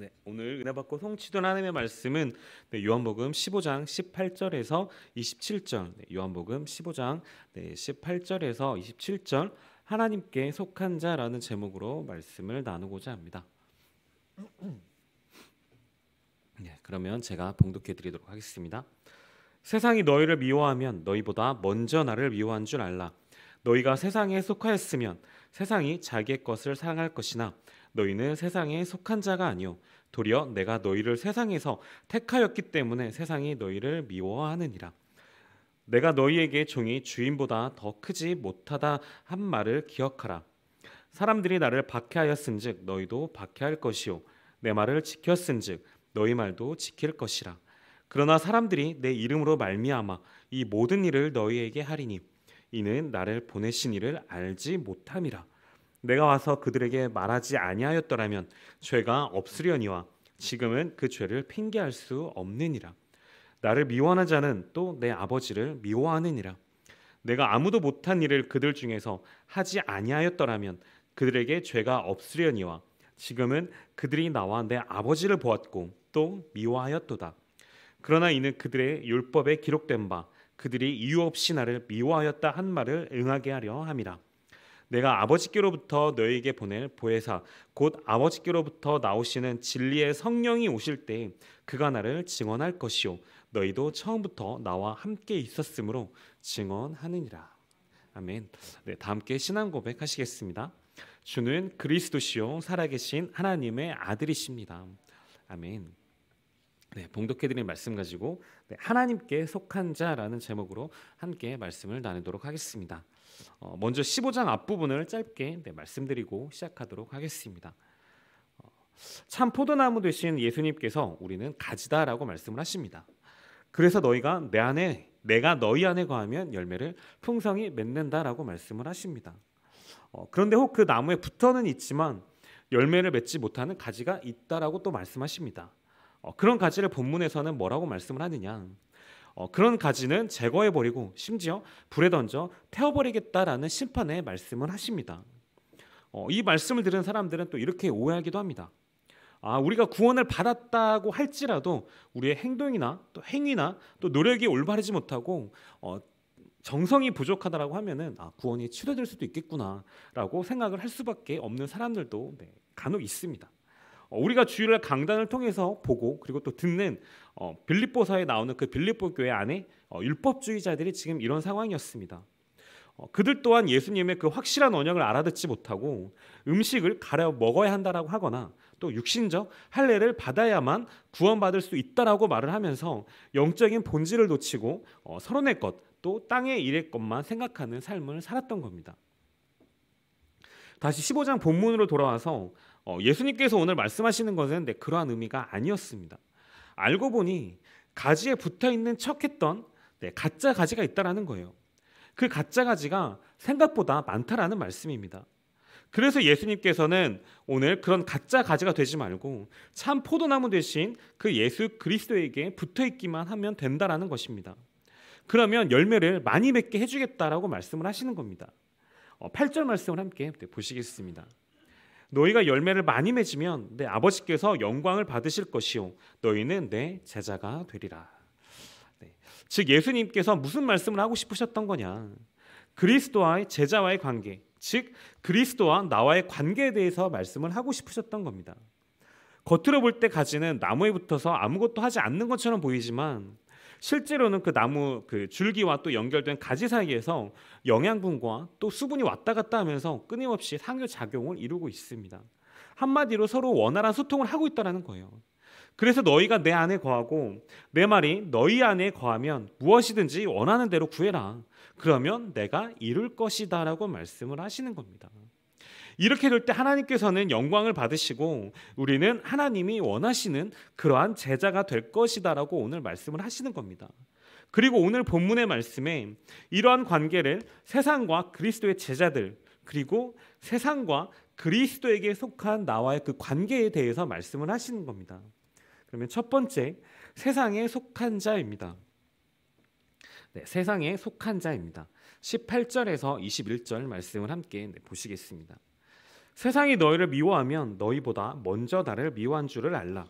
네, 오늘 은혜 받고 성취된 하나님의 말씀은 네, 요한복음 15장 18절에서 27절, 네, 요한복음 15장 네, 18절에서 27절 하나님께 속한 자라는 제목으로 말씀을 나누고자 합니다. 네, 그러면 제가 봉독해 드리도록 하겠습니다. 세상이 너희를 미워하면 너희보다 먼저 나를 미워한 줄 알라. 너희가 세상에 속하였으면 세상이 자기의 것을 사랑할 것이나 너희는 세상에 속한 자가 아니요 도리어 내가 너희를 세상에서 택하였기 때문에 세상이 너희를 미워하느니라. 내가 너희에게 종이 주인보다 더 크지 못하다 한 말을 기억하라. 사람들이 나를 박해하였은즉 너희도 박해할 것이요 내 말을 지켰은즉 너희 말도 지킬 것이라. 그러나 사람들이 내 이름으로 말미암아 이 모든 일을 너희에게 하리니 이는 나를 보내신 이를 알지 못함이라. 내가 와서 그들에게 말하지 아니하였더라면 죄가 없으려니와 지금은 그 죄를 핑계할 수 없느니라. 나를 미워하는 자는 또 내 아버지를 미워하느니라. 내가 아무도 못한 일을 그들 중에서 하지 아니하였더라면 그들에게 죄가 없으려니와 지금은 그들이 나와 내 아버지를 보았고 또 미워하였도다. 그러나 이는 그들의 율법에 기록된 바 그들이 이유 없이 나를 미워하였다 한 말을 응하게 하려 함이라. 내가 아버지께로부터 너에게 보낼 보혜사 곧 아버지께로부터 나오시는 진리의 성령이 오실 때 그가 나를 증언할 것이요 너희도 처음부터 나와 함께 있었으므로 증언하느니라. 아멘. 네, 다 함께 신앙 고백하시겠습니다. 주는 그리스도시요 살아계신 하나님의 아들이십니다. 아멘. 네, 봉독해드린 말씀 가지고 네, 하나님께 속한 자라는 제목으로 함께 말씀을 나누도록 하겠습니다. 어, 먼저 15장 앞부분을 짧게 네, 말씀드리고 시작하도록 하겠습니다. 어, 참 포도나무 되신 예수님께서 우리는 가지다라고 말씀을 하십니다. 그래서 너희가 내 안에 내가 너희 안에 거하면 열매를 풍성히 맺는다라고 말씀을 하십니다. 어, 그런데 혹 그 나무에 붙어는 있지만 열매를 맺지 못하는 가지가 있다라고 또 말씀하십니다. 어, 그런 가지를 본문에서는 뭐라고 말씀을 하느냐? 어, 그런 가지는 제거해버리고 심지어 불에 던져 태워버리겠다라는 심판의 말씀을 하십니다. 어, 이 말씀을 들은 사람들은 또 이렇게 오해하기도 합니다. 아, 우리가 구원을 받았다고 할지라도 우리의 행동이나 또 행위나 또 노력이 올바르지 못하고 어, 정성이 부족하다라고 하면은 아, 구원이 치료될 수도 있겠구나라고 생각을 할 수밖에 없는 사람들도 네, 간혹 있습니다. 어, 우리가 주일날 강단을 통해서 보고 그리고 또 듣는 어, 빌립보서에 나오는 그 빌립보 교회 안에 어, 율법주의자들이 지금 이런 상황이었습니다. 어, 그들 또한 예수님의 그 확실한 언약을 알아듣지 못하고 음식을 가려 먹어야 한다라고 하거나 또 육신적 할례를 받아야만 구원받을 수 있다라고 말을 하면서 영적인 본질을 놓치고 어, 서론의 것, 또 땅의 일의 것만 생각하는 삶을 살았던 겁니다. 다시 15장 본문으로 돌아와서 어, 예수님께서 오늘 말씀하시는 것은 네, 그러한 의미가 아니었습니다. 알고 보니 가지에 붙어 있는 척했던 네, 가짜 가지가 있다라는 거예요. 그 가짜 가지가 생각보다 많다라는 말씀입니다. 그래서 예수님께서는 오늘 그런 가짜 가지가 되지 말고 참 포도나무 대신 그 예수 그리스도에게 붙어 있기만 하면 된다라는 것입니다. 그러면 열매를 많이 맺게 해주겠다라고 말씀을 하시는 겁니다. 8절 어, 말씀을 함께 네, 보시겠습니다. 너희가 열매를 많이 맺으면 내 아버지께서 영광을 받으실 것이요 너희는 내 제자가 되리라. 네. 즉 예수님께서 무슨 말씀을 하고 싶으셨던 거냐? 그리스도와의 제자와의 관계, 즉 그리스도와 나와의 관계에 대해서 말씀을 하고 싶으셨던 겁니다. 겉으로 볼 때 가지는 나무에 붙어서 아무것도 하지 않는 것처럼 보이지만 실제로는 그 나무 그 줄기와 또 연결된 가지 사이에서 영양분과 또 수분이 왔다 갔다 하면서 끊임없이 상호 작용을 이루고 있습니다. 한마디로 서로 원활한 소통을 하고 있다라는 거예요. 그래서 너희가 내 안에 거하고 내 말이 너희 안에 거하면 무엇이든지 원하는 대로 구해라. 그러면 내가 이룰 것이다라고 말씀을 하시는 겁니다. 이렇게 될 때 하나님께서는 영광을 받으시고 우리는 하나님이 원하시는 그러한 제자가 될 것이다라고 오늘 말씀을 하시는 겁니다. 그리고 오늘 본문의 말씀에 이러한 관계를 세상과 그리스도의 제자들 그리고 세상과 그리스도에게 속한 나와의 그 관계에 대해서 말씀을 하시는 겁니다. 그러면 첫 번째 세상에 속한 자입니다. 네, 세상에 속한 자입니다. 18절에서 21절 말씀을 함께 네, 보시겠습니다. 세상이 너희를 미워하면 너희보다 먼저 나를 미워한 줄을 알라.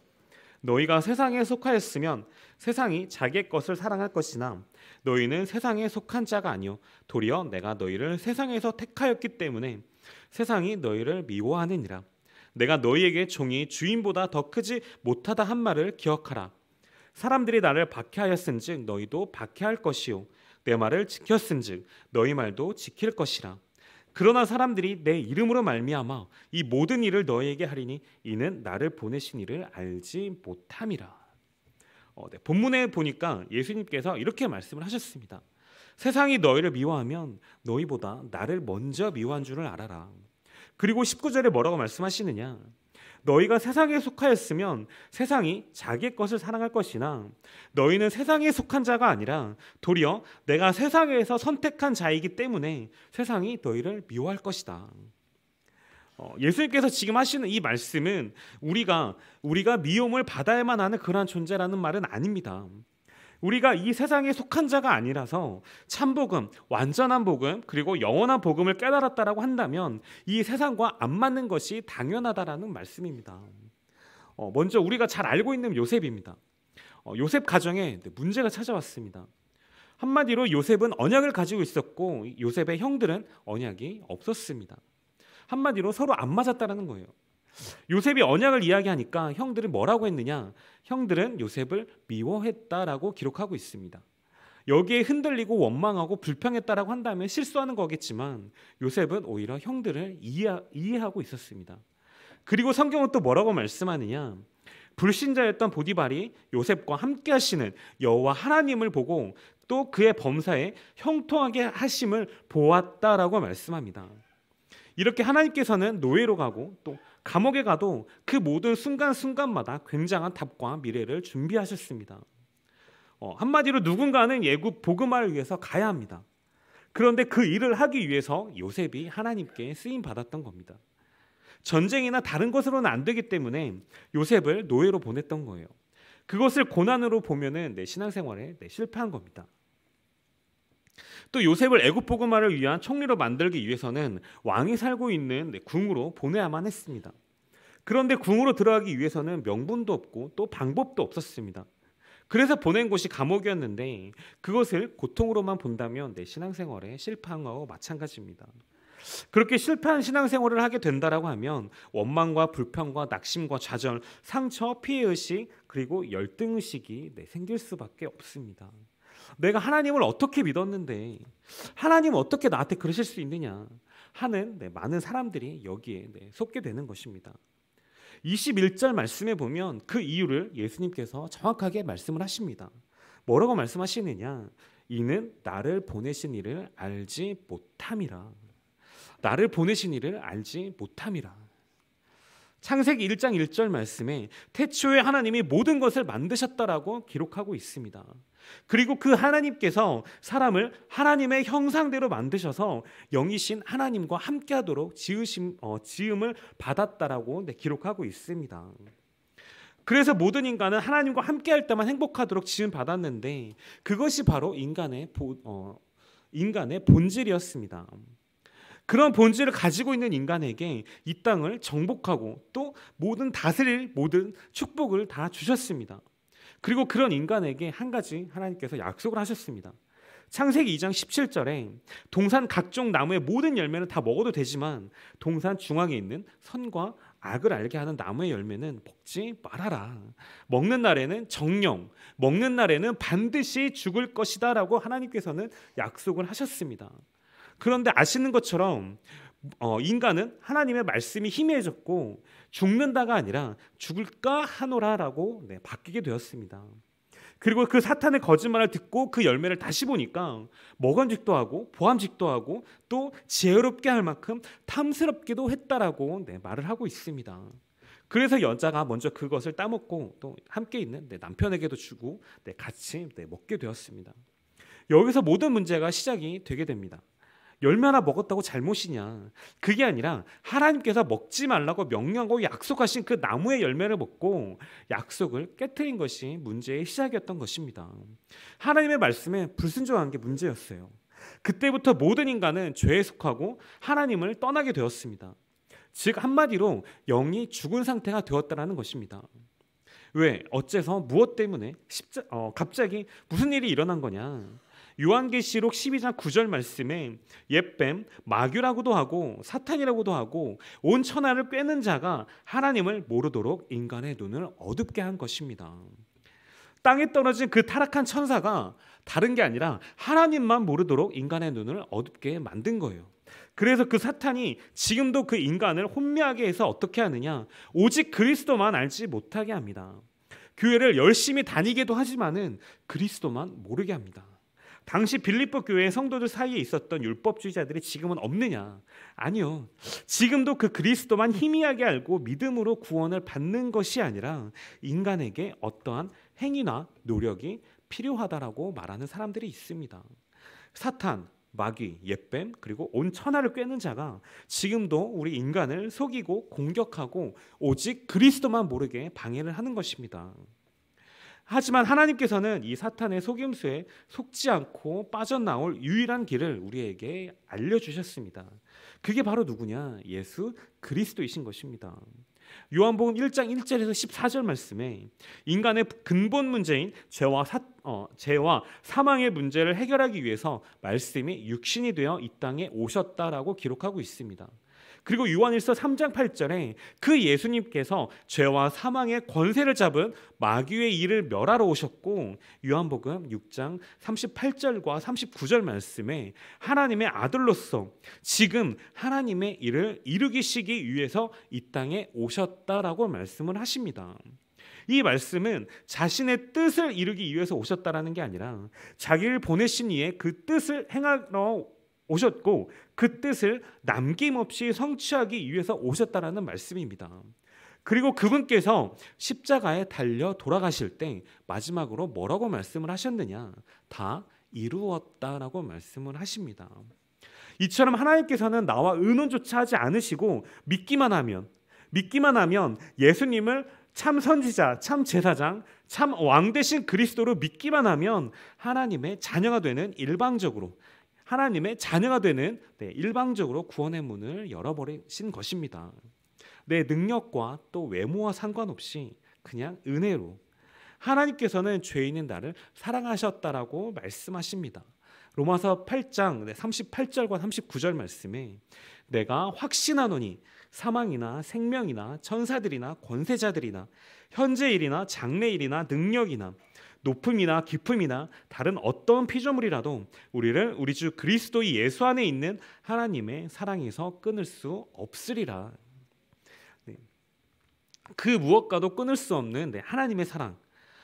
너희가 세상에 속하였으면 세상이 자기의 것을 사랑할 것이나 너희는 세상에 속한 자가 아니요 도리어 내가 너희를 세상에서 택하였기 때문에 세상이 너희를 미워하느니라. 내가 너희에게 종이 주인보다 더 크지 못하다 한 말을 기억하라. 사람들이 나를 박해하였은즉 너희도 박해할 것이요 내 말을 지켰은즉 너희 말도 지킬 것이라. 그러나 사람들이 내 이름으로 말미암아 이 모든 일을 너에게 하리니 이는 나를 보내신 이를 알지 못함이라. 어, 네. 본문에 보니까 예수님께서 이렇게 말씀을 하셨습니다. 세상이 너희를 미워하면 너희보다 나를 먼저 미워한 줄을 알아라. 그리고 19절에 뭐라고 말씀하시느냐? 너희가 세상에 속하였으면 세상이 자기 것을 사랑할 것이나 너희는 세상에 속한 자가 아니라 도리어 내가 세상에서 선택한 자이기 때문에 세상이 너희를 미워할 것이다. 어, 예수님께서 지금 하시는 이 말씀은 우리가 우리가 미움을 받아야만 하는 그러한 존재라는 말은 아닙니다. 우리가 이 세상에 속한 자가 아니라서 참복음, 완전한 복음, 그리고 영원한 복음을 깨달았다라고 한다면 이 세상과 안 맞는 것이 당연하다라는 말씀입니다. 어, 먼저 우리가 잘 알고 있는 요셉입니다. 어, 요셉 가정에 문제가 찾아왔습니다. 한마디로 요셉은 언약을 가지고 있었고 요셉의 형들은 언약이 없었습니다. 한마디로 서로 안 맞았다라는 거예요. 요셉이 언약을 이야기하니까 형들은 뭐라고 했느냐? 형들은 요셉을 미워했다라고 기록하고 있습니다. 여기에 흔들리고 원망하고 불평했다라고 한다면 실수하는 거겠지만 요셉은 오히려 형들을 이해하, 고 있었습니다. 그리고 성경은 또 뭐라고 말씀하느냐? 불신자였던 보디발이 요셉과 함께 하시는 여호와 하나님을 보고 또 그의 범사에 형통하게 하심을 보았다라고 말씀합니다. 이렇게 하나님께서는 노예로 가고 또 감옥에 가도 그 모든 순간순간마다 굉장한 답과 미래를 준비하셨습니다. 어, 한마디로 누군가는 예국 복음화를 위해서 가야 합니다. 그런데 그 일을 하기 위해서 요셉이 하나님께 쓰임 받았던 겁니다. 전쟁이나 다른 것으로는 안 되기 때문에 요셉을 노예로 보냈던 거예요. 그것을 고난으로 보면은 내 신앙생활에 내 실패한 겁니다. 또 요셉을 애굽 보그마를 위한 총리로 만들기 위해서는 왕이 살고 있는 네, 궁으로 보내야만 했습니다. 그런데 궁으로 들어가기 위해서는 명분도 없고 또 방법도 없었습니다. 그래서 보낸 곳이 감옥이었는데 그것을 고통으로만 본다면 내 신앙생활에 실패한 거와 마찬가지입니다. 그렇게 실패한 신앙생활을 하게 된다라고 하면 원망과 불평과 낙심과 좌절, 상처, 피해 의식 그리고 열등 의식이 네, 생길 수밖에 없습니다. 내가 하나님을 어떻게 믿었는데 하나님 어떻게 나한테 그러실 수 있느냐 하는 네, 많은 사람들이 여기에 네, 속게 되는 것입니다. 21절 말씀에 보면 그 이유를 예수님께서 정확하게 말씀을 하십니다. 뭐라고 말씀하시느냐? 이는 나를 보내신 이를 알지 못함이라. 나를 보내신 이를 알지 못함이라. 창세기 1장 1절 말씀에 태초에 하나님이 모든 것을 만드셨다라고 기록하고 있습니다. 그리고 그 하나님께서 사람을 하나님의 형상대로 만드셔서 영이신 하나님과 함께하도록 지으심 어, 지음을 받았다라고 네, 기록하고 있습니다. 그래서 모든 인간은 하나님과 함께할 때만 행복하도록 지음 받았는데 그것이 바로 인간의 보, 어, 인간의 본질이었습니다. 그런 본질을 가지고 있는 인간에게 이 땅을 정복하고 또 모든 다스릴 모든 축복을 다 주셨습니다. 그리고 그런 인간에게 한 가지 하나님께서 약속을 하셨습니다. 창세기 2장 17절에 동산 각종 나무의 모든 열매는 다 먹어도 되지만 동산 중앙에 있는 선과 악을 알게 하는 나무의 열매는 먹지 말아라. 먹는 날에는 정령, 먹는 날에는 반드시 죽을 것이다라고 하나님께서는 약속을 하셨습니다. 그런데 아시는 것처럼 어, 인간은 하나님의 말씀이 희미해졌고 죽는다가 아니라 죽을까 하노라라고 네, 바뀌게 되었습니다. 그리고 그 사탄의 거짓말을 듣고 그 열매를 다시 보니까 먹음직도 하고 보암직도 하고 또 지혜롭게 할 만큼 탐스럽기도 했다라고 네, 말을 하고 있습니다. 그래서 여자가 먼저 그것을 따먹고 또 함께 있는 네, 남편에게도 주고 네, 같이 네, 먹게 되었습니다. 여기서 모든 문제가 시작이 되게 됩니다. 열매 하나 먹었다고 잘못이냐? 그게 아니라 하나님께서 먹지 말라고 명령하고 약속하신 그 나무의 열매를 먹고 약속을 깨뜨린 것이 문제의 시작이었던 것입니다. 하나님의 말씀에 불순종한 게 문제였어요. 그때부터 모든 인간은 죄에 속하고 하나님을 떠나게 되었습니다. 즉 한마디로 영이 죽은 상태가 되었다라는 것입니다. 왜 어째서 무엇 때문에 십자, 어, 갑자기 무슨 일이 일어난 거냐? 요한계시록 12장 9절 말씀에 옛뱀 마귀라고도 하고 사탄이라고도 하고 온 천하를 꿰는 자가 하나님을 모르도록 인간의 눈을 어둡게 한 것입니다. 땅에 떨어진 그 타락한 천사가 다른 게 아니라 하나님만 모르도록 인간의 눈을 어둡게 만든 거예요. 그래서 그 사탄이 지금도 그 인간을 혼미하게 해서 어떻게 하느냐? 오직 그리스도만 알지 못하게 합니다. 교회를 열심히 다니기도 하지만은 그리스도만 모르게 합니다. 당시 빌립보 교회 의 성도들 사이에 있었던 율법주의자들이 지금은 없느냐? 아니요. 지금도 그 그리스도만 희미하게 알고 믿음으로 구원을 받는 것이 아니라 인간에게 어떠한 행위나 노력이 필요하다라고 말하는 사람들이 있습니다. 사탄, 마귀, 옛뱀, 그리고 온 천하를 꿰는 자가 지금도 우리 인간을 속이고 공격하고 오직 그리스도만 모르게 방해를 하는 것입니다. 하지만 하나님께서는 이 사탄의 속임수에 속지 않고 빠져나올 유일한 길을 우리에게 알려주셨습니다. 그게 바로 누구냐? 예수 그리스도이신 것입니다. 요한복음 1장 1절에서 14절 말씀에 인간의 근본 문제인 죄와, 사, 어, 죄와 사망의 문제를 해결하기 위해서 말씀이 육신이 되어 이 땅에 오셨다라고 기록하고 있습니다. 그리고 요한일서 3장 8절에 그 예수님께서 죄와 사망의 권세를 잡은 마귀의 일을 멸하러 오셨고 요한복음 6장 38절과 39절 말씀에 하나님의 아들로서 지금 하나님의 일을 이루기시기 위해서 이 땅에 오셨다라고 말씀을 하십니다. 이 말씀은 자신의 뜻을 이루기 위해서 오셨다라는 게 아니라 자기를 보내신 이에그 뜻을 행하러 오셨고 그 뜻을 남김없이 성취하기 위해서 오셨다라는 말씀입니다. 그리고 그분께서 십자가에 달려 돌아가실 때 마지막으로 뭐라고 말씀을 하셨느냐? 다 이루었다라고 말씀을 하십니다. 이처럼 하나님께서는 나와 의논조차 하지 않으시고 믿기만 하면 믿기만 하면 예수님을 참 선지자, 참 제사장, 참왕 대신 그리스도로 믿기만 하면 하나님의 자녀가 되는 일방적으로 하나님의 자녀가 되는 네, 일방적으로 구원의 문을 열어버리신 것입니다. 내 능력과 또 외모와 상관없이 그냥 은혜로 하나님께서는 죄인인 나를 사랑하셨다라고 말씀하십니다. 로마서 8장 38절과 39절 말씀에 내가 확신하노니 사망이나 생명이나 천사들이나 권세자들이나 현재일이나 장래일이나 능력이나 높음이나 깊음이나 다른 어떤 피조물이라도 우리를 우리 주 그리스도 예수 안에 있는 하나님의 사랑에서 끊을 수 없으리라. 네. 그 무엇과도 끊을 수 없는 네, 하나님의 사랑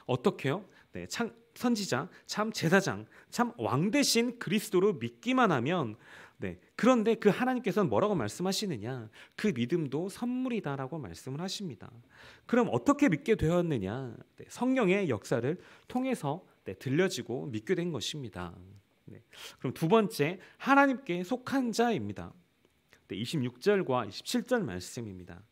어떻게요? 네, 참 선지자, 참 제사장, 참 왕 대신 그리스도로 믿기만 하면 네. 그런데 그 하나님께서는 뭐라고 말씀하시느냐? 그 믿음도 선물이다라고 말씀을 하십니다. 그럼 어떻게 믿게 되었느냐? 네. 성령의 역사를 통해서 네. 들려지고 믿게 된 것입니다. 네. 그럼 두 번째 하나님께 속한 자입니다. 네. 26절과 27절 말씀입니다.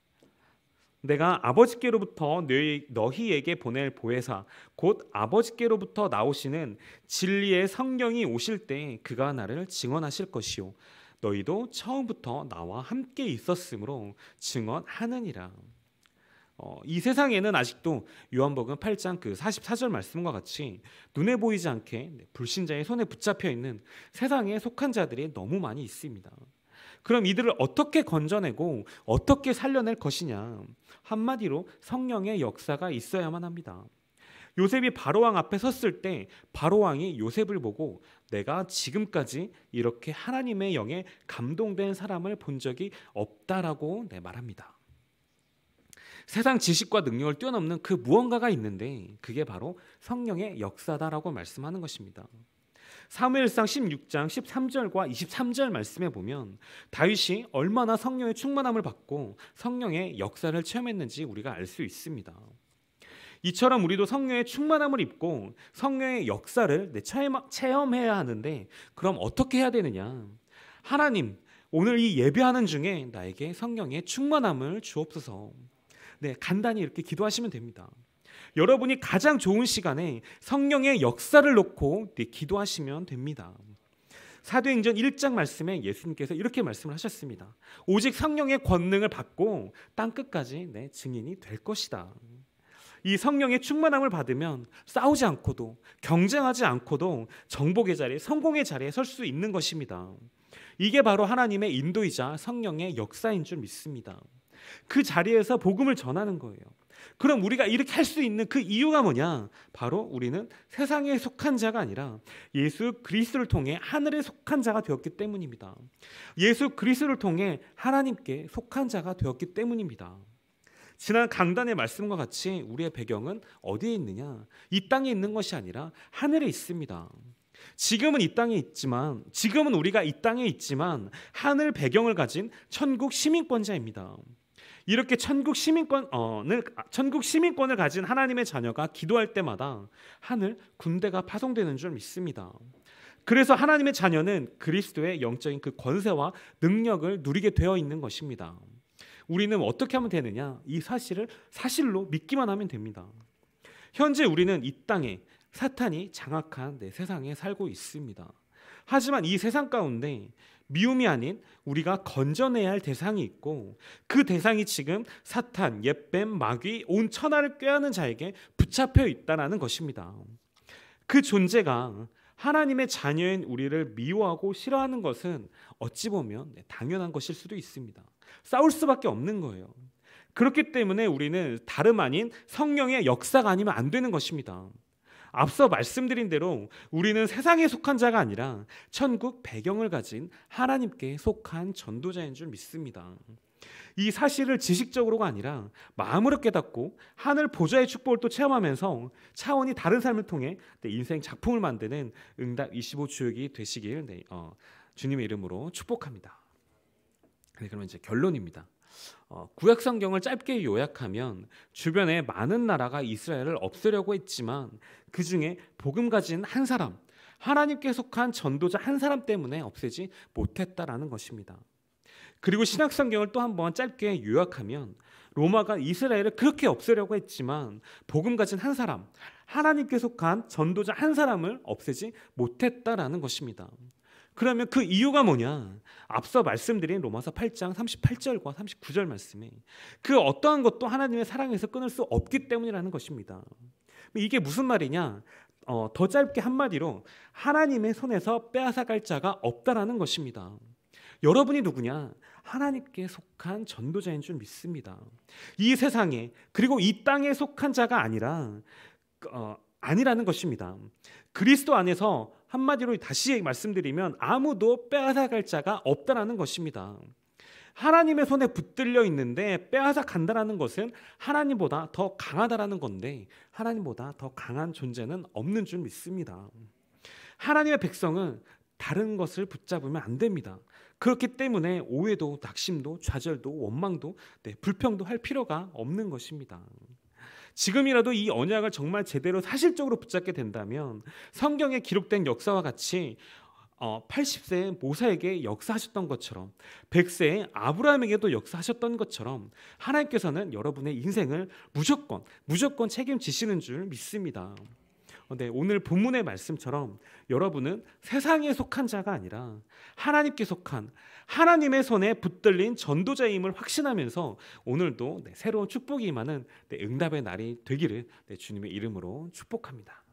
내가 아버지께로부터 너희, 에게 보낼 보혜사 곧 아버지께로부터 나오시는 진리의 성경이 오실 때 그가 나를 증언하실 것이요 너희도 처음부터 나와 함께 있었으므로 증언하느니라. 어, 이 세상에는 아직도 요한복음 8장 그 44절 말씀과 같이 눈에 보이지 않게 불신자의 손에 붙잡혀 있는 세상에 속한 자들이 너무 많이 있습니다. 그럼 이들을 어떻게 건져내고 어떻게 살려낼 것이냐? 한마디로 성령의 역사가 있어야만 합니다. 요셉이 바로왕 앞에 섰을 때 바로왕이 요셉을 보고 내가 지금까지 이렇게 하나님의 영에 감동된 사람을 본 적이 없다라고 내 말합니다. 세상 지식과 능력을 뛰어넘는 그 무언가가 있는데 그게 바로 성령의 역사다라고 말씀하는 것입니다. 사무엘상 16장 13절과 23절 말씀에 보면 다윗이 얼마나 성령의 충만함을 받고 성령의 역사를 체험했는지 우리가 알 수 있습니다. 이처럼 우리도 성령의 충만함을 입고 성령의 역사를 체험해야 하는데 그럼 어떻게 해야 되느냐? 하나님, 오늘 이 예배하는 중에 나에게 성령의 충만함을 주옵소서. 네, 간단히 이렇게 기도하시면 됩니다. 여러분이 가장 좋은 시간에 성령의 역사를 놓고 네, 기도하시면 됩니다. 사도행전 1장 말씀에 예수님께서 이렇게 말씀을 하셨습니다. 오직 성령의 권능을 받고 땅 끝까지 내 증인이 될 것이다. 이 성령의 충만함을 받으면 싸우지 않고도 경쟁하지 않고도 정복의 자리에 성공의 자리에 설 수 있는 것입니다. 이게 바로 하나님의 인도이자 성령의 역사인 줄 믿습니다. 그 자리에서 복음을 전하는 거예요. 그럼 우리가 이렇게 할 수 있는 그 이유가 뭐냐? 바로 우리는 세상에 속한 자가 아니라 예수 그리스도를 통해 하늘에 속한 자가 되었기 때문입니다. 예수 그리스도를 통해 하나님께 속한 자가 되었기 때문입니다. 지난 강단의 말씀과 같이 우리의 배경은 어디에 있느냐? 이 땅에 있는 것이 아니라 하늘에 있습니다. 지금은 이 땅에 있지만 지금은 우리가 이 땅에 있지만 하늘 배경을 가진 천국 시민권자입니다. 이렇게 천국 시민권을 천국 시민권을 가진 하나님의 자녀가 기도할 때마다 하늘 군대가 파송되는 줄 믿습니다. 그래서 하나님의 자녀는 그리스도의 영적인 그 권세와 능력을 누리게 되어 있는 것입니다. 우리는 어떻게 하면 되느냐? 이 사실을 사실로 믿기만 하면 됩니다. 현재 우리는 이 땅에 사탄이 장악한 내 세상에 살고 있습니다. 하지만 이 세상 가운데 미움이 아닌 우리가 건져내야 할 대상이 있고 그 대상이 지금 사탄, 옛뱀, 마귀, 온 천하를 꾀하는 자에게 붙잡혀 있다는 것입니다. 그 존재가 하나님의 자녀인 우리를 미워하고 싫어하는 것은 어찌 보면 네, 당연한 것일 수도 있습니다. 싸울 수밖에 없는 거예요. 그렇기 때문에 우리는 다름 아닌 성령의 역사가 아니면 안 되는 것입니다. 앞서 말씀드린 대로 우리는 세상에 속한 자가 아니라 천국 배경을 가진 하나님께 속한 전도자인 줄 믿습니다. 이 사실을 지식적으로가 아니라 마음으로 깨닫고 하늘 보좌의 축복을 또 체험하면서 차원이 다른 삶을 통해 인생 작품을 만드는 응답 25주역이 되시길 네, 어, 주님의 이름으로 축복합니다. 네, 그러면 이제 결론입니다. 어, 구약 성경을 짧게 요약하면 주변에 많은 나라가 이스라엘을 없애려고 했지만 그 중에 복음 가진 한 사람, 하나님께 속한 전도자 한 사람 때문에 없애지 못했다라는 것입니다. 그리고 신약 성경을 또 한번 짧게 요약하면 로마가 이스라엘을 그렇게 없애려고 했지만 복음 가진 한 사람, 하나님께 속한 전도자 한 사람을 없애지 못했다라는 것입니다. 그러면 그 이유가 뭐냐? 앞서 말씀드린 로마서 8장 38절과 39절 말씀이 그 어떠한 것도 하나님의 사랑에서 끊을 수 없기 때문이라는 것입니다. 이게 무슨 말이냐? 어, 더 짧게 한마디로 하나님의 손에서 빼앗아갈 자가 없다라는 것입니다. 여러분이 누구냐? 하나님께 속한 전도자인 줄 믿습니다. 이 세상에 그리고 이 땅에 속한 자가 아니라 어, 아니라는 것입니다. 그리스도 안에서 한마디로 다시 말씀드리면 아무도 빼앗아갈 자가 없다라는 것입니다. 하나님의 손에 붙들려 있는데 빼앗아 간다라는 것은 하나님보다 더 강하다라는 건데 하나님보다 더 강한 존재는 없는 줄 믿습니다. 하나님의 백성은 다른 것을 붙잡으면 안 됩니다. 그렇기 때문에 오해도 낙심도 좌절도 원망도 네, 불평도 할 필요가 없는 것입니다. 지금이라도 이 언약을 정말 제대로 사실적으로 붙잡게 된다면 성경에 기록된 역사와 같이 80세의 어, 모사에게 역사하셨던 것처럼 100세의 아브라함에게도 역사하셨던 것처럼 하나님께서는 여러분의 인생을 무조건 무조건 책임지시는 줄 믿습니다. 근 어, 네, 오늘 본문의 말씀처럼 여러분은 세상에 속한 자가 아니라 하나님께 속한 하나님의 손에 붙들린 전도자임을 확신하면서 오늘도 네, 새로운 축복이 임하는 네, 응답의 날이 되기를 주님의 이름으로 축복합니다.